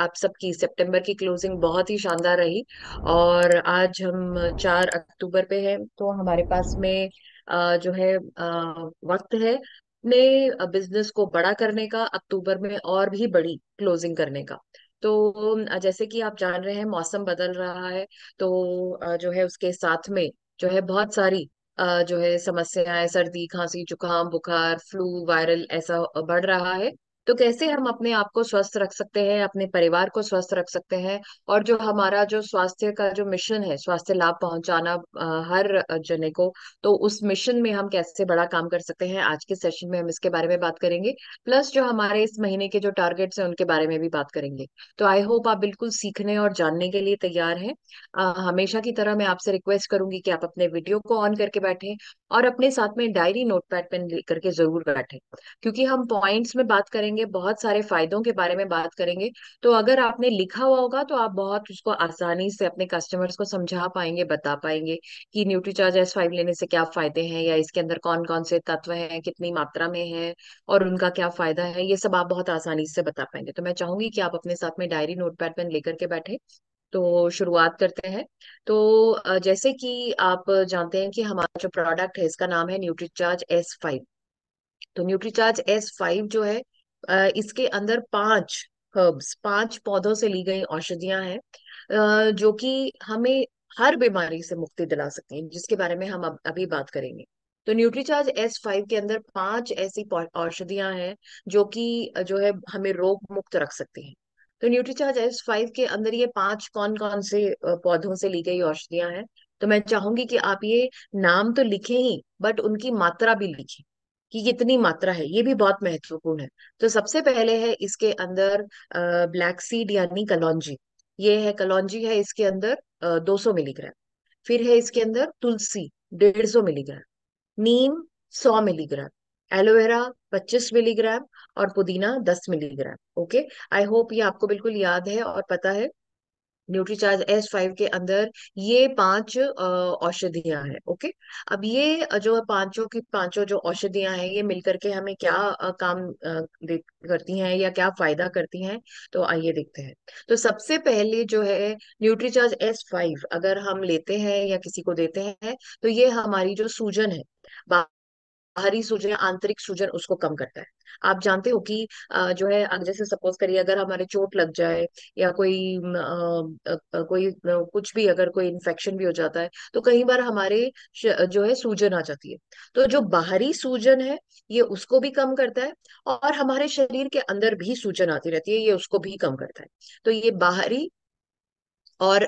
आप सबकी सितंबर की क्लोजिंग बहुत ही शानदार रही और आज हम चार अक्टूबर पे हैं तो हमारे पास में जो है वक्त है अपने बिजनेस को बड़ा करने का अक्टूबर में और भी बड़ी क्लोजिंग करने का तो जैसे कि आप जान रहे हैं मौसम बदल रहा है तो जो है उसके साथ में जो है बहुत सारी जो है समस्याएं सर्दी खांसी जुकाम बुखार फ्लू वायरल ऐसा बढ़ रहा है तो कैसे हम अपने आप को स्वस्थ रख सकते हैं अपने परिवार को स्वस्थ रख सकते हैं और जो हमारा जो स्वास्थ्य का जो मिशन है स्वास्थ्य लाभ पहुंचाना हर जने को तो उस मिशन में हम कैसे बड़ा काम कर सकते हैं आज के सेशन में हम इसके बारे में बात करेंगे प्लस जो हमारे इस महीने के जो टारगेट्स हैं उनके बारे में भी बात करेंगे तो आई होप आप बिल्कुल सीखने और जानने के लिए तैयार हैं हमेशा की तरह मैं आपसे रिक्वेस्ट करूंगी कि आप अपने वीडियो को ऑन करके बैठे और अपने साथ में डायरी नोट पैड पेन लेकर के जरूर बैठे क्योंकि हम पॉइंट्स में बात करेंगे करेंगे बहुत सारे फायदों के बारे में बात करेंगे तो अगर आपने लिखा हुआ होगा तो आप बहुत उसको आसानी से अपने कस्टमर्स को समझा पाएंगे बता पाएंगे कि न्यूट्रीचार्ज एस फाइव लेने से क्या फायदे हैं या इसके अंदर कौन कौन से तत्व हैं कितनी मात्रा में है और उनका क्या फायदा है ये सब आप बहुत आसानी से बता पाएंगे तो मैं चाहूंगी कि आप अपने साथ में डायरी नोटपैड पेन लेकर के बैठे तो शुरुआत करते हैं तो जैसे कि आप जानते हैं कि हमारा जो प्रोडक्ट है इसका नाम है न्यूट्रीचार्ज एस फाइव तो न्यूट्रीचार्ज एस फाइव जो है इसके अंदर पांच हर्ब्स पांच पौधों से ली गई औषधियां हैं जो कि हमें हर बीमारी से मुक्ति दिला सकती हैं जिसके बारे में हम अब अभी बात करेंगे तो न्यूट्रीचार्ज एस फाइव के अंदर पांच ऐसी औषधियां हैं जो कि जो है हमें रोग मुक्त रख सकती हैं तो न्यूट्रीचार्ज एस फाइव के अंदर ये पांच कौन कौन से पौधों से ली गई औषधियां हैं तो मैं चाहूंगी कि आप ये नाम तो लिखें ही बट उनकी मात्रा भी लिखें कि कितनी मात्रा है ये भी बहुत महत्वपूर्ण है तो सबसे पहले है इसके अंदर ब्लैक सीड यानी कलौजी ये है कलौजी है इसके अंदर दो सौ मिलीग्राम फिर है इसके अंदर तुलसी डेढ़ मिलीग्राम नीम सौ मिलीग्राम एलोवेरा 25 मिलीग्राम और पुदीना 10 मिलीग्राम ओके आई होप ये आपको बिल्कुल याद है और पता है न्यूट्रीचार्ज एस फाइव के अंदर ये पांच औषधियां हैं ओके अब ये जो पांचों की पांचों जो औषधियां हैं ये मिलकर के हमें क्या काम करती हैं या क्या फायदा करती हैं तो आइए देखते हैं तो सबसे पहले जो है न्यूट्रीचार्ज एस फाइव अगर हम लेते हैं या किसी को देते हैं तो ये हमारी जो सूजन है बा बाहरी सूजन आंतरिक सूजन उसको कम करता है आप जानते हो कि जो है जैसे सपोज करिए अगर हमारे चोट लग जाए या कोई आ, कोई कुछ भी अगर कोई इन्फेक्शन भी हो जाता है तो कई बार हमारे जो है सूजन आ जाती है तो जो बाहरी सूजन है ये उसको भी कम करता है और हमारे शरीर के अंदर भी सूजन आती रहती है ये उसको भी कम करता है तो ये बाहरी और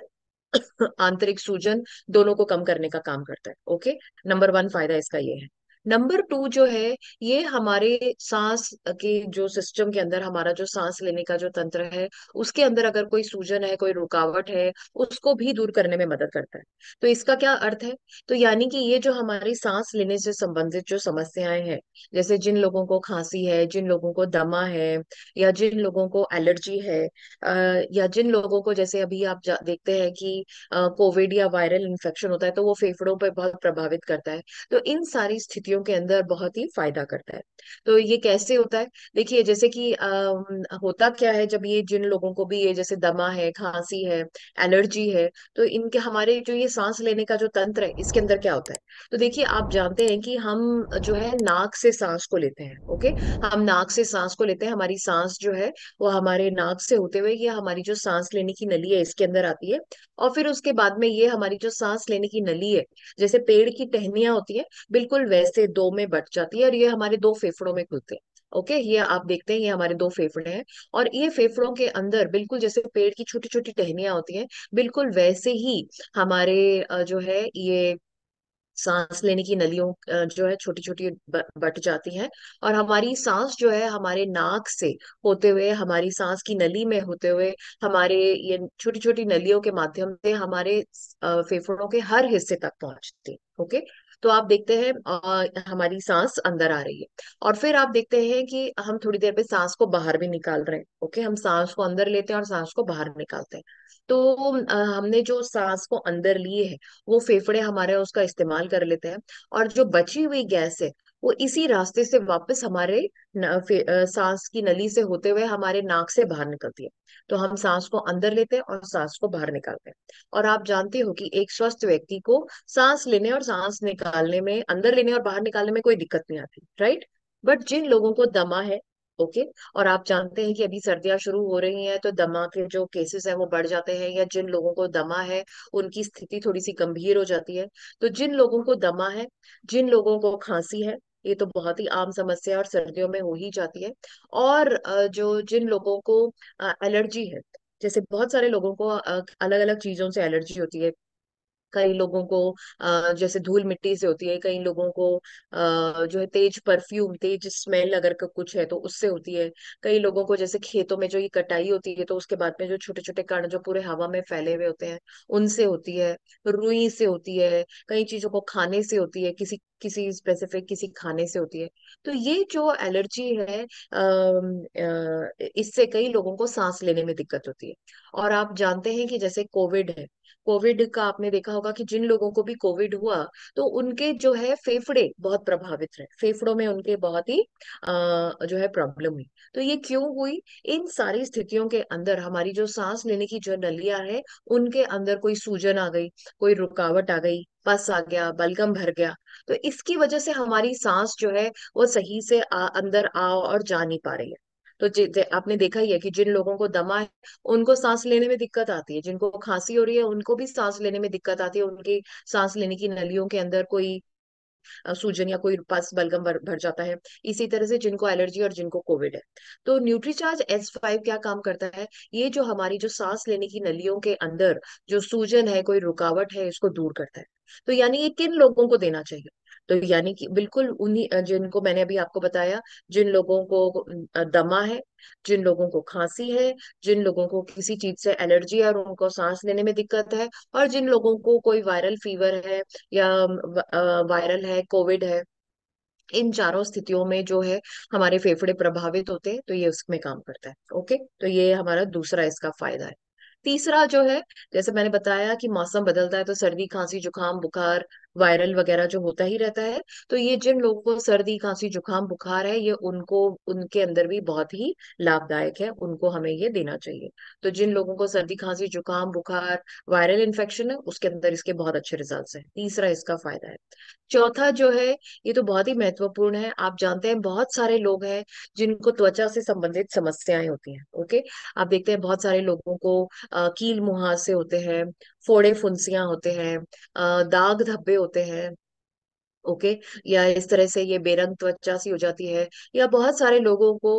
आंतरिक सूजन दोनों को कम करने का काम करता है ओके नंबर वन फायदा इसका ये है नंबर टू जो है ये हमारे सांस के जो सिस्टम के अंदर हमारा जो सांस लेने का जो तंत्र है उसके अंदर अगर कोई सूजन है कोई रुकावट है उसको भी दूर करने में मदद करता है तो इसका क्या अर्थ है तो यानी कि ये जो हमारी सांस लेने से संबंधित जो समस्याएं हैं जैसे जिन लोगों को खांसी है जिन लोगों को दमा है या जिन लोगों को एलर्जी है या जिन लोगों को जैसे अभी आप देखते हैं कि कोविड या वायरल इन्फेक्शन होता है तो वो फेफड़ों पर बहुत प्रभावित करता है तो इन सारी स्थितियों व्यक्तियों के अंदर बहुत ही फायदा करता है तो ये कैसे होता है देखिए जैसे कि आ, होता क्या है जब ये जिन लोगों को भी ये जैसे दमा है खांसी है एलर्जी है तो इनके हमारे जो ये सांस लेने का जो तंत्र है इसके अंदर क्या होता है तो देखिए आप जानते हैं कि हम जो है नाक से सांस को लेते हैं ओके हम नाक से सांस को लेते हैं हमारी सांस जो है वो हमारे नाक से होते हुए ये हमारी जो सांस लेने की नली है इसके अंदर आती है और फिर उसके बाद में ये हमारी जो सांस लेने की नली है जैसे पेड़ की टहनिया होती है बिल्कुल वैसे से दो में बट जाती है और ये हमारे दो फेफड़ों में खुलते हैं ओके okay, ये आप देखते हैं ये हमारे दो फेफड़े हैं और ये फेफड़ों के अंदर बिल्कुल जैसे पेड़ की छोटी छोटी टहनियां होती हैं बिल्कुल वैसे ही हमारे जो है ये सांस लेने की नलियों जो है छोटी छोटी बट जाती हैं और हमारी सांस जो है हमारे नाक से होते हुए हमारी सांस की नली में होते हुए हमारे ये छोटी छोटी नलियों के माध्यम से हमारे फेफड़ों के हर हिस्से तक पहुंचती है ओके तो आप देखते हैं हमारी सांस अंदर आ रही है और फिर आप देखते हैं कि हम थोड़ी देर पे सांस को बाहर भी निकाल रहे हैं ओके हम सांस को अंदर लेते हैं और सांस को बाहर निकालते हैं तो हमने जो सांस को अंदर लिए है वो फेफड़े हमारे उसका इस्तेमाल कर लेते हैं और जो बची हुई गैस है वो इसी रास्ते से वापस हमारे सांस की नली से होते हुए हमारे नाक से बाहर निकलती है तो हम सांस को अंदर लेते हैं और सांस को बाहर निकालते हैं और आप जानते हो कि एक स्वस्थ व्यक्ति को सांस लेने और सांस निकालने में अंदर लेने और बाहर निकालने में कोई दिक्कत नहीं आती राइट बट जिन लोगों को दमा है ओके okay? और आप जानते हैं कि अभी सर्दियां शुरू हो रही हैं तो दमा के जो केसेस हैं वो बढ़ जाते हैं या जिन लोगों को दमा है उनकी स्थिति थोड़ी सी गंभीर हो जाती है तो जिन लोगों को दमा है जिन लोगों को खांसी है ये तो बहुत ही आम समस्या और सर्दियों में हो ही जाती है और जो जिन लोगों को एलर्जी है जैसे बहुत सारे लोगों को अलग अलग चीजों से एलर्जी होती है कई लोगों को जैसे धूल मिट्टी से होती है कई लोगों को जो है तेज परफ्यूम तेज स्मेल अगर कुछ है तो उससे होती है कई लोगों को जैसे खेतों में जो ये कटाई होती है तो उसके बाद में जो छोटे छोटे कण जो पूरे हवा में फैले हुए होते हैं उनसे होती है रुई से होती है कई चीजों को खाने से होती है किसी किसी स्पेसिफिक किसी खाने से होती है तो ये जो एलर्जी है इससे कई लोगों को सांस लेने में दिक्कत होती है और आप जानते हैं कि जैसे कोविड है कोविड का आपने देखा होगा कि जिन लोगों को भी कोविड हुआ तो उनके जो है फेफड़े बहुत प्रभावित रहे फेफड़ों में उनके बहुत ही जो है प्रॉब्लम हुई तो ये क्यों हुई इन सारी स्थितियों के अंदर हमारी जो सांस लेने की जो नलिया है उनके अंदर कोई सूजन आ गई कोई रुकावट आ गई पस आ गया बलगम भर गया तो इसकी वजह से हमारी सांस जो है वो सही से आ, अंदर आ और जा नहीं पा रही है तो आपने देखा ही है कि जिन लोगों को दमा है उनको सांस लेने में दिक्कत आती है जिनको खांसी हो रही है उनको भी सांस लेने में दिक्कत आती है उनकी सांस लेने की नलियों के अंदर कोई सूजन या कोई पस बलगम भर जाता है इसी तरह से जिनको एलर्जी और जिनको कोविड है तो न्यूट्रीचार्ज एस फाइव क्या काम करता है ये जो हमारी जो सांस लेने की नलियों के अंदर जो सूजन है कोई रुकावट है इसको दूर करता है तो यानी ये किन लोगों को देना चाहिए तो यानी कि बिल्कुल उन्हीं जिनको मैंने अभी आपको बताया जिन लोगों को दमा है जिन लोगों को खांसी है जिन लोगों को किसी चीज से एलर्जी है और उनको सांस लेने में दिक्कत है और जिन लोगों को कोई वायरल फीवर है या वायरल है कोविड है इन चारों स्थितियों में जो है हमारे फेफड़े प्रभावित होते हैं तो ये उसमें काम करता है ओके तो ये हमारा दूसरा इसका फायदा है तीसरा जो है जैसे मैंने बताया कि मौसम बदलता है तो सर्दी खांसी जुकाम बुखार वायरल वगैरह जो होता ही रहता है तो ये जिन लोगों को सर्दी खांसी जुकाम बुखार है ये उनको उनके अंदर भी बहुत ही लाभदायक है उनको हमें ये देना चाहिए तो जिन लोगों को सर्दी खांसी जुकाम बुखार वायरल इन्फेक्शन है उसके अंदर इसके बहुत अच्छे रिजल्ट है तीसरा इसका फायदा है चौथा जो है ये तो बहुत ही महत्वपूर्ण है आप जानते हैं बहुत सारे लोग हैं जिनको त्वचा से संबंधित समस्याएं होती हैं ओके आप देखते हैं बहुत सारे लोगों को आ, कील मुहासे होते हैं फोड़े फुंसियां होते हैं दाग धब्बे होते हैं ओके okay? या इस तरह से ये बेरंग त्वचा सी हो जाती है या बहुत सारे लोगों को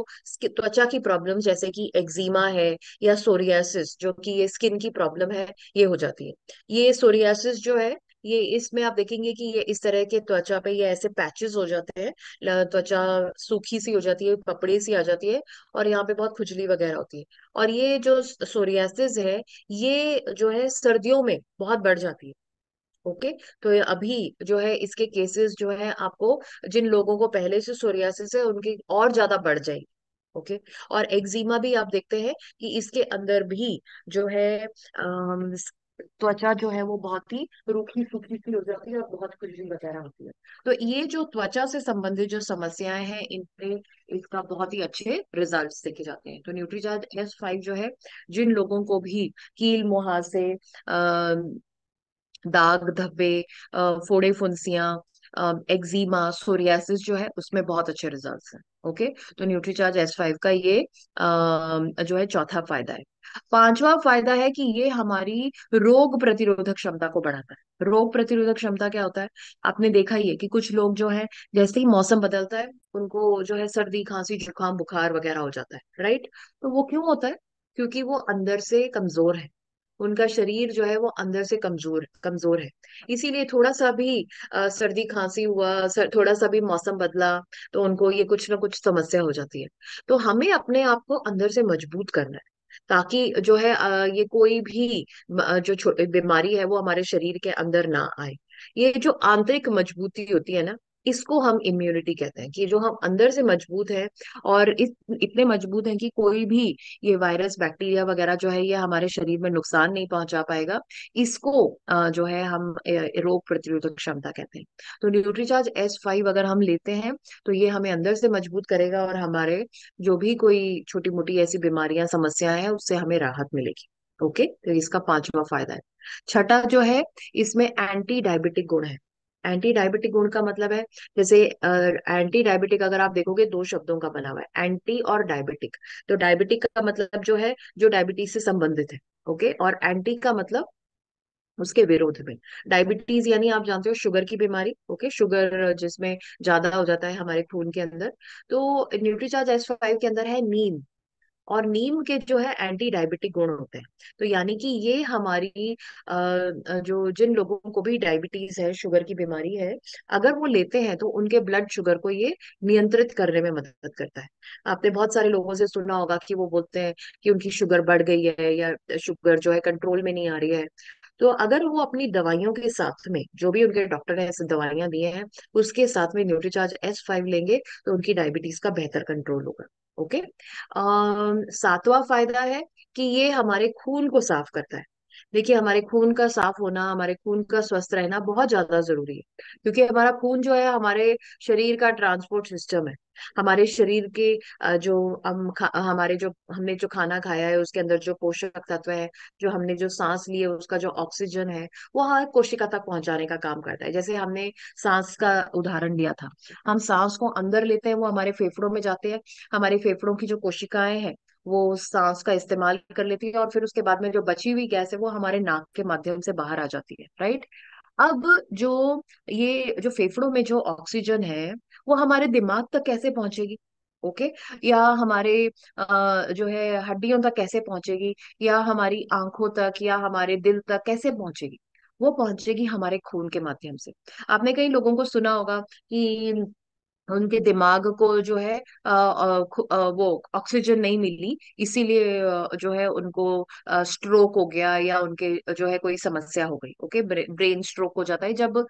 त्वचा की प्रॉब्लम जैसे कि एक्जिमा है या सोरियासिस जो कि ये स्किन की प्रॉब्लम है ये हो जाती है ये सोरियासिस जो है ये इसमें आप देखेंगे कि ये इस तरह के त्वचा पे ये ऐसे पैचेस हो जाते हैं त्वचा सूखी सी हो जाती है पपड़ी सी आ जाती है और यहाँ पे बहुत खुजली वगैरह होती है और ये जो सोरियासिस है ये जो है सर्दियों में बहुत बढ़ जाती है ओके okay? तो अभी जो है इसके केसेस जो है आपको जिन लोगों को पहले से सोरियासिस है उनकी और ज्यादा बढ़ जाएगी ओके okay? और एक्जिमा भी आप देखते हैं कि इसके अंदर भी जो है त्वचा जो है वो बहुत ही रूखी सूखी सी हो जाती है और बहुत खुजली वगैरह होती है तो ये जो त्वचा से संबंधित जो समस्याएं हैं इन पे इसका बहुत ही अच्छे रिजल्ट देखे जाते हैं तो न्यूट्रीचार्ज एस फाइव जो है जिन लोगों को भी कील मुहासे दाग धब्बे फोड़े फुंसियां एक्जिमा सोरियासिस जो है उसमें बहुत अच्छे रिजल्ट हैं ओके तो न्यूट्रीचार्ज एस फाइव का ये आ, जो है चौथा फायदा है पांचवा फायदा है कि ये हमारी रोग प्रतिरोधक क्षमता को बढ़ाता है रोग प्रतिरोधक क्षमता क्या होता है आपने देखा ही है कि कुछ लोग जो है जैसे ही मौसम बदलता है उनको जो है सर्दी खांसी जुकाम बुखार वगैरह हो जाता है राइट तो वो क्यों होता है क्योंकि वो अंदर से कमजोर है उनका शरीर जो है वो अंदर से कमजोर कमजोर है इसीलिए थोड़ा सा भी आ, सर्दी खांसी हुआ सर, थोड़ा सा भी मौसम बदला तो उनको ये कुछ ना कुछ समस्या हो जाती है तो हमें अपने आप को अंदर से मजबूत करना है ताकि जो है ये कोई भी जो बीमारी है वो हमारे शरीर के अंदर ना आए ये जो आंतरिक मजबूती होती है ना इसको हम इम्यूनिटी कहते हैं कि जो हम अंदर से मजबूत है और इस इतने मजबूत हैं कि कोई भी ये वायरस बैक्टीरिया वगैरह जो है ये हमारे शरीर में नुकसान नहीं पहुंचा पाएगा इसको जो है हम रोग प्रतिरोधक क्षमता कहते हैं तो न्यूट्रीचार्ज एस फाइव अगर हम लेते हैं तो ये हमें अंदर से मजबूत करेगा और हमारे जो भी कोई छोटी मोटी ऐसी बीमारियां समस्याएं हैं उससे हमें राहत मिलेगी ओके तो इसका पांचवा फायदा है छठा जो है इसमें एंटी डायबिटिक गुण है एंटी डायबिटिक गुण का मतलब है जैसे एंटी डायबिटिक अगर आप देखोगे दो शब्दों का बना हुआ है एंटी और डायबिटिक तो डायबिटिक का मतलब जो है जो डायबिटीज से संबंधित है ओके और एंटी का मतलब उसके विरोध में डायबिटीज यानी आप जानते हो शुगर की बीमारी ओके शुगर जिसमें ज्यादा हो जाता है हमारे खून के अंदर तो न्यूट्रीचार्ज एस फाइव के अंदर है नीम और नीम के जो है एंटी डायबिटिक गुण होते हैं तो यानी कि ये हमारी जो जिन लोगों को भी डायबिटीज है शुगर की बीमारी है अगर वो लेते हैं तो उनके ब्लड शुगर को ये नियंत्रित करने में मदद करता है आपने बहुत सारे लोगों से सुना होगा कि वो बोलते हैं कि उनकी शुगर बढ़ गई है या शुगर जो है कंट्रोल में नहीं आ रही है तो अगर वो अपनी दवाइयों के साथ में जो भी उनके डॉक्टर ने ऐसे दवाइयां दी हैं उसके साथ में न्यूट्रीचार्ज एस फाइव लेंगे तो उनकी डायबिटीज का बेहतर कंट्रोल होगा ओके सातवां फायदा है कि ये हमारे खून को साफ करता है देखिए हमारे खून का साफ होना हमारे खून का स्वस्थ रहना बहुत ज्यादा जरूरी है क्योंकि हमारा खून जो है हमारे शरीर का ट्रांसपोर्ट सिस्टम है हमारे शरीर के जो हम हमारे जो हमने जो खाना खाया है उसके अंदर जो पोषक तत्व है जो हमने जो सांस लिए उसका जो ऑक्सीजन है वो हर कोशिका तक पहुंचाने का काम करता है जैसे हमने सांस का उदाहरण लिया था हम सांस को अंदर लेते हैं वो हमारे फेफड़ों में जाते हैं हमारे फेफड़ों की जो कोशिकाएं हैं वो सांस का इस्तेमाल कर लेती है और फिर उसके बाद में जो बची हुई गैस है वो हमारे नाक के माध्यम से बाहर आ जाती है राइट अब जो ये जो फेफड़ों में जो ऑक्सीजन है वो हमारे दिमाग तक कैसे पहुंचेगी ओके okay? या हमारे अः जो है हड्डियों तक कैसे पहुंचेगी या हमारी आंखों तक या हमारे दिल तक कैसे पहुंचेगी वो पहुंचेगी हमारे खून के माध्यम से आपने कई लोगों को सुना होगा कि उनके दिमाग को जो है आ, आ, वो ऑक्सीजन नहीं मिली इसीलिए जो है उनको स्ट्रोक हो गया या उनके जो है कोई समस्या हो गई ओके ब्रेन स्ट्रोक हो जाता है जब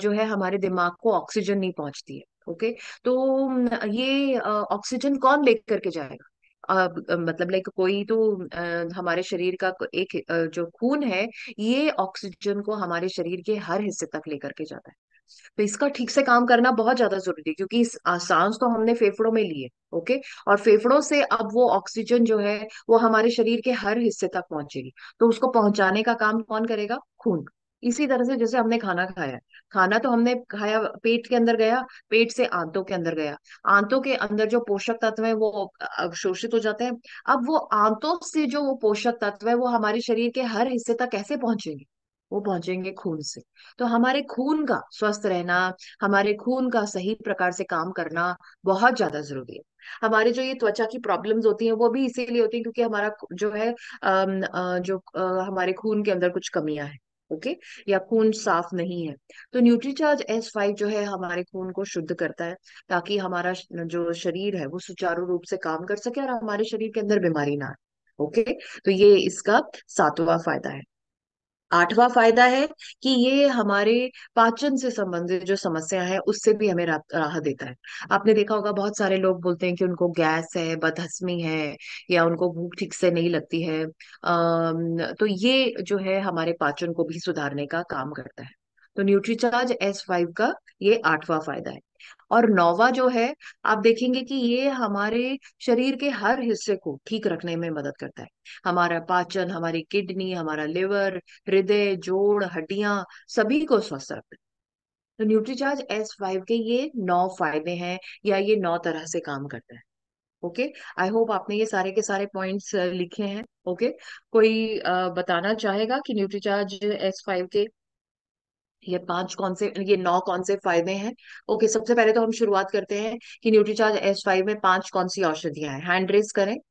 जो है हमारे दिमाग को ऑक्सीजन नहीं पहुंचती है ओके तो ये ऑक्सीजन कौन लेकर के जाएगा अब मतलब लाइक कोई तो आ, हमारे शरीर का एक जो खून है ये ऑक्सीजन को हमारे शरीर के हर हिस्से तक लेकर के जाता है तो इसका ठीक से काम करना बहुत ज्यादा जरूरी है क्योंकि सांस तो हमने फेफड़ों में लिए ओके और फेफड़ों से अब वो ऑक्सीजन जो है वो हमारे शरीर के हर हिस्से तक पहुंचेगी तो उसको पहुंचाने का काम कौन करेगा खून इसी तरह से जैसे हमने खाना खाया खाना तो हमने खाया पेट के अंदर गया पेट से आंतों के अंदर गया आंतों के अंदर जो पोषक तत्व है वो शोषित हो जाते हैं अब वो आंतों से जो वो पोषक तत्व है वो हमारे शरीर के हर हिस्से तक कैसे पहुंचेंगे वो पहुंचेंगे खून से तो हमारे खून का स्वस्थ रहना हमारे खून का सही प्रकार से काम करना बहुत ज्यादा जरूरी है हमारे जो ये त्वचा की प्रॉब्लम्स होती हैं वो भी इसीलिए होती हैं क्योंकि हमारा जो है जो हमारे खून के अंदर कुछ कमियां हैं ओके या खून साफ नहीं है तो न्यूट्रीचार्ज एस फाइव जो है हमारे खून को शुद्ध करता है ताकि हमारा जो शरीर है वो सुचारू रूप से काम कर सके और हमारे शरीर के अंदर बीमारी ना आए ओके तो ये इसका सातवां फायदा है आठवां फायदा है कि ये हमारे पाचन से संबंधित जो समस्या है उससे भी हमें राह देता है आपने देखा होगा बहुत सारे लोग बोलते हैं कि उनको गैस है बदहसमी है या उनको भूख ठीक से नहीं लगती है आ, तो ये जो है हमारे पाचन को भी सुधारने का काम करता है तो न्यूट्रीचार्ज एस फाइव का ये आठवा फायदा है और नौवा जो है आप देखेंगे कि ये हमारे शरीर के हर हिस्से को ठीक रखने में मदद करता है हमारा पाचन हमारी किडनी हमारा लिवर हृदय जोड़ हड्डियां सभी को स्वस्थ रखता है तो न्यूट्रीचार्ज एस फाइव के ये नौ फायदे हैं या ये नौ तरह से काम करता है ओके आई होप आपने ये सारे के सारे पॉइंट्स लिखे हैं ओके okay? कोई आ, बताना चाहेगा कि न्यूट्रीचार्ज एस फाइव के ये पांच कौन से ये नौ कौन से फायदे हैं ओके सबसे पहले तो हम शुरुआत करते हैं कि न्यूट्रीचार्ज एस फाइव में पांच कौन सी औषधियां हैं हैंड रेस करें